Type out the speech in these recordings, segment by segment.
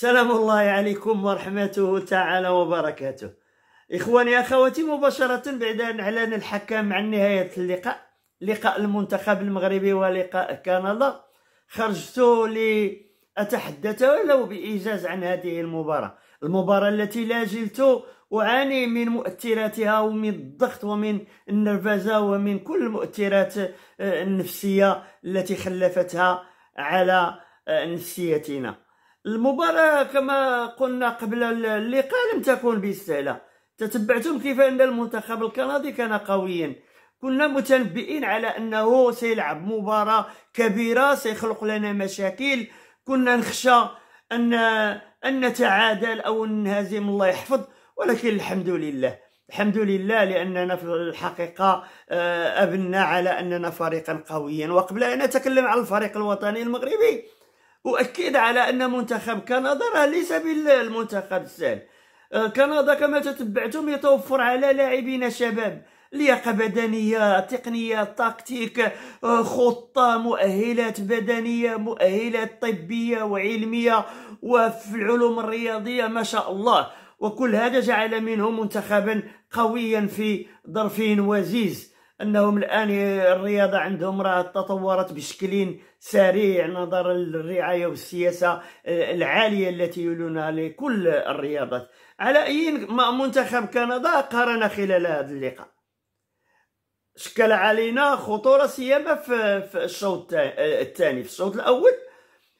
سلام الله عليكم ورحمته تعالى وبركاته إخواني أخواتي مباشرة بعد أن أعلن الحكام عن نهاية اللقاء لقاء المنتخب المغربي ولقاء كندا خرجت لأتحدث ولو بإيجاز عن هذه المباراة المباراة التي لا زلت أعاني من مؤثراتها ومن الضغط ومن النرفزة ومن كل المؤثرات آه، النفسية التي خلفتها على آه، نفسيتنا المباراة كما قلنا قبل اللقاء لم تكن بالسهلة تتبعتم كيف أن المنتخب الكندي كان قويا كنا متنبئين على أنه سيلعب مباراة كبيرة سيخلق لنا مشاكل كنا نخشى أن أن نتعادل أو نهزم الله يحفظ ولكن الحمد لله الحمد لله لاننا في الحقيقه آه، ابنا على اننا فريقا قويا وقبل ان نتكلم عن الفريق الوطني المغربي أؤكد على أن منتخب كندا راه ليس بالمنتخب السهل آه، كندا كما تتبعتم يتوفر على لاعبين شباب لياقة بدنية تقنية تكتيك آه، خطة مؤهلات بدنية مؤهلات طبية وعلمية وفي العلوم الرياضية ما شاء الله وكل هذا جعل منه منتخبا قويا في ظرف وزيز انهم الان الرياضه عندهم راه تطورت بشكل سريع نظرا للرعايه والسياسه آه، العاليه التي يولونها لكل الرياضات على اي منتخب كندا قارن خلال هذا اللقاء شكل علينا خطوره سيما آه، في الشوط الثاني في الشوط الاول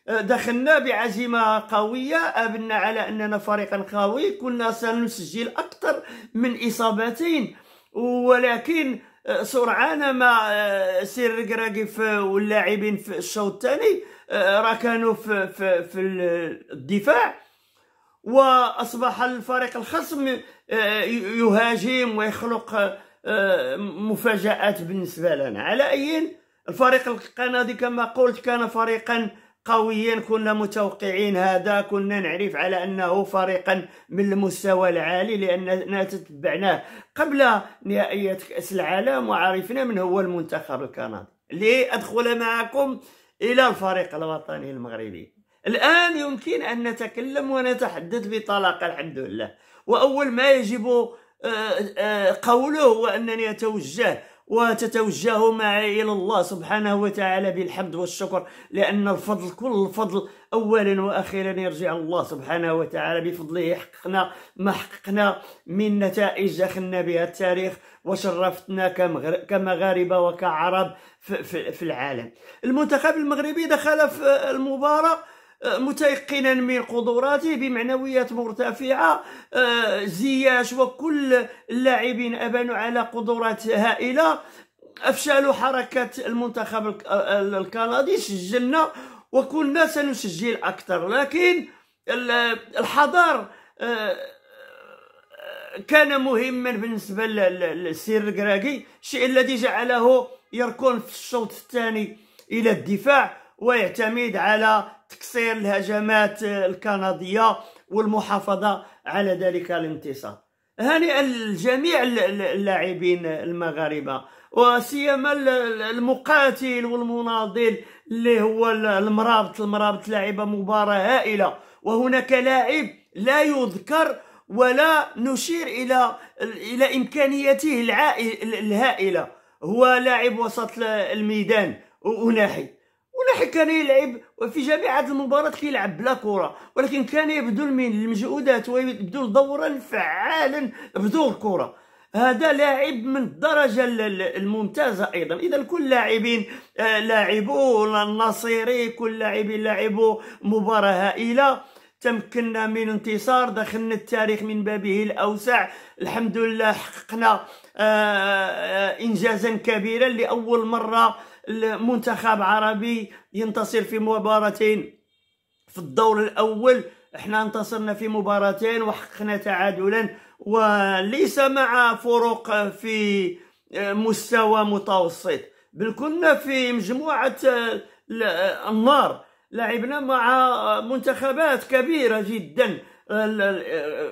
آه، دخلنا بعزيمة قوية أبنا على أننا فريقا قوي كنا سنسجل أكثر من إصابتين ولكن سرعان ما آه، سير الكراكيف واللاعبين في الشوط الثاني آه، راه كانوا في, في, في الدفاع واصبح الفريق الخصم آه، يهاجم ويخلق مفاجات بالنسبه لنا على اي الفريق القنادي كما قلت كان فريقا قويا كنا متوقعين هذا كنا نعرف على انه فريقا من المستوى العالي لاننا تتبعناه قبل نهائيات كاس العالم وعرفنا من هو المنتخب الكندي لادخل معكم الى الفريق الوطني المغربي الان يمكن ان نتكلم ونتحدث بطلاقه الحمد لله واول ما يجب آه، آه، قوله هو انني اتوجه وتتوجه معي إلى الله سبحانه وتعالى بالحمد والشكر لأن الفضل كل الفضل أولا وأخيرا يرجع الله سبحانه وتعالى بفضله حققنا ما حققنا من نتائج دخلنا بها التاريخ وشرفتنا كمغاربة وكعرب في العالم المنتخب المغربي دخل في المباراة متيقنا من قدراته بمعنويات مرتفعة آه، زياش وكل اللاعبين أبانوا على قدرات هائلة أفشلوا حركة المنتخب الكندي سجلنا وكنا سنسجل أكثر لكن الحضر آه، كان مهما بالنسبة للسير الكراكي الشيء الذي جعله يركون في الشوط الثاني إلى الدفاع ويعتمد على تكسير الهجمات الكندية والمحافظة على ذلك الانتصار هنيئا لجميع اللاعبين المغاربة وسيما المقاتل والمناضل اللي هو المرابط المرابط لعب مباراة هائلة وهناك لاعب لا يذكر ولا نشير الى الى امكانيته الهائله هو لاعب وسط الميدان وناحي صالح كان يلعب وفي جامعة المباراة كيلعب بلا كرة ولكن كان يبذل من المجهودات ويبدو دورا فعالا بدور كرة هذا لاعب من الدرجة الممتازة أيضا إذا كل لاعبين آه، لاعبوا النصيري كل لاعبين لاعبوا مباراة هائلة تمكنا من انتصار دخلنا التاريخ من بابه الأوسع الحمد لله حققنا آه، آه، إنجازا كبيرا لأول مرة المنتخب عربي ينتصر في مباراتين في الدور الأول احنا انتصرنا في مباراتين وحققنا تعادلا وليس مع فرق في آه، مستوى متوسط بل كنا في مجموعة النار لعبنا مع منتخبات كبيرة جدا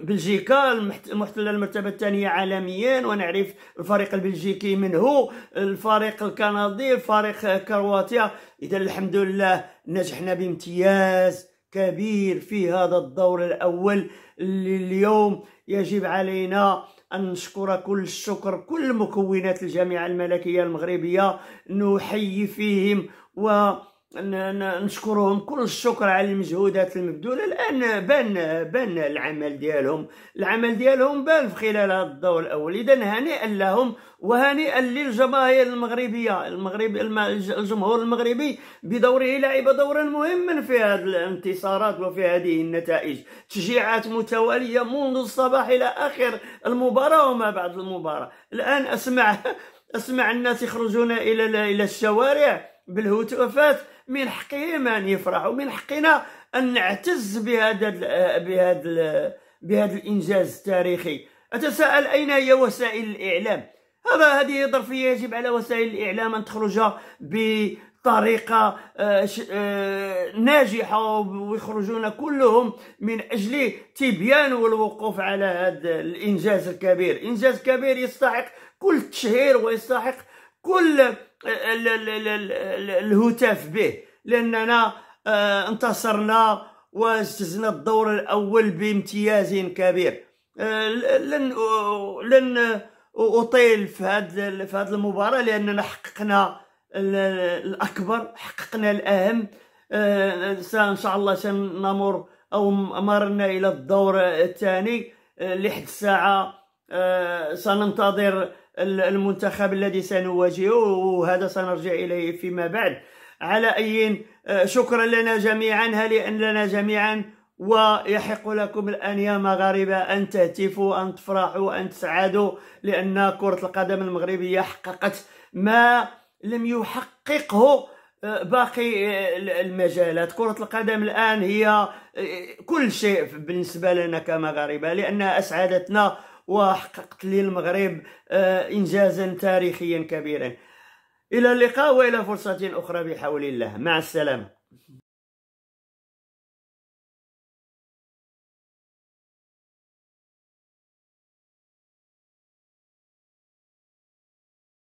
بلجيكا المحتله المرتبه الثانيه عالميا ونعرف الفريق البلجيكي من هو الفريق الكندي فريق كرواتيا اذا الحمد لله نجحنا بامتياز كبير في هذا الدور الاول اللي اليوم يجب علينا أن نشكر كل الشكر كل مكونات الجامعة الملكية المغربية نحيي فيهم و نشكرهم كل الشكر على المجهودات المبذوله الان بان بان العمل ديالهم العمل ديالهم بان في خلال هذا الدور الاول اذا هنيئا لهم وهنيئا للجماهير المغربيه المغرب الجمهور المغربي بدوره لعب دورا مهما في هذه الانتصارات وفي هذه النتائج تشجيعات متواليه منذ الصباح الى اخر المباراه وما بعد المباراه الان اسمع اسمع الناس يخرجون الى الى الشوارع بالهتافات من حقهم ان يفرحوا من حقنا ان نعتز بهذا بهذا بهذا الانجاز التاريخي اتساءل اين هي وسائل الاعلام هذا هذه ظرفيه يجب على وسائل الاعلام ان تخرج بطريقه آه، آه، ناجحه ويخرجون كلهم من اجل تبيان والوقوف على هذا الانجاز الكبير انجاز كبير يستحق كل التشهير ويستحق كل الهتاف به لأننا آه، انتصرنا واجتزنا الدور الأول بامتياز كبير آه، لن لن أطيل في هذه في هذه المباراة لأننا حققنا الأكبر حققنا الأهم آه، إن شاء الله سنمر أو مرنا إلى الدور الثاني لحد الساعة سننتظر المنتخب الذي سنواجهه هذا سنرجع اليه فيما بعد على اي آه، شكرا لنا جميعا لنا جميعا ويحق لكم الآن يا مغاربة أن تهتفوا أن تفرحوا أن تسعدوا لأن كرة القدم المغربية حققت ما لم يحققه آه، باقي آه، المجالات كرة القدم الآن هي كل شيء بالنسبة لنا كمغاربة لأنها أسعدتنا وحققت للمغرب آه، إنجازا تاريخيا كبيرا إلى اللقاء وإلى فرصة أخرى بحول الله مع السلامة